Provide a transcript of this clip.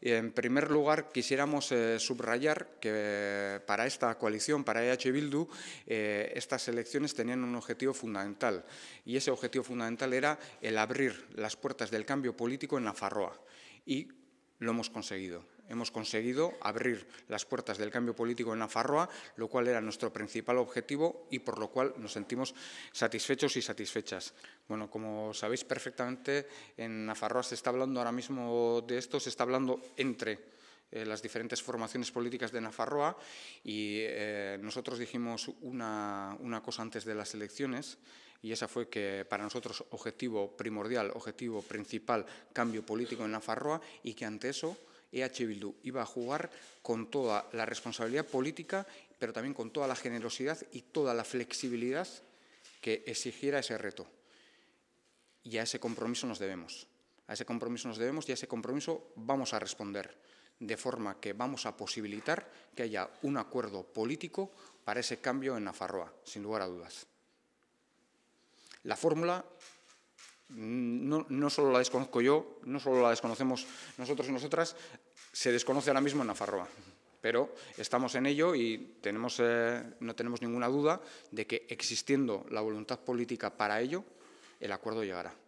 En primer lugar, quisiéramos eh, subrayar que eh, para esta coalición, para e EH Bildu, estas elecciones tenían un objetivo fundamental y ese objetivo fundamental era el abrir las puertas del cambio político en la Farroa y lo hemos conseguido. Hemos conseguido abrir las puertas del cambio político en Afarroa, lo cual era nuestro principal objetivo y por lo cual nos sentimos satisfechos y satisfechas. Bueno, como sabéis perfectamente, en Afarroa se está hablando ahora mismo de esto, se está hablando entre eh, las diferentes formaciones políticas de Nafarroa y eh, nosotros dijimos una, una cosa antes de las elecciones y esa fue que para nosotros objetivo primordial, objetivo principal, cambio político en Nafarroa y que ante eso EH Bildu iba a jugar con toda la responsabilidad política, pero también con toda la generosidad y toda la flexibilidad que exigiera ese reto. Y a ese compromiso nos debemos. A ese compromiso nos debemos y a ese compromiso vamos a responder de forma que vamos a posibilitar que haya un acuerdo político para ese cambio en Nafarroa, sin lugar a dudas. La fórmula mm, no, solo la desconozco yo, no solo la desconocemos nosotros y nosotras, se desconoce ahora mismo en Nafarroa. Pero estamos en ello y tenemos, eh, no tenemos ninguna duda de que existiendo la voluntad política para ello, el acuerdo llegará.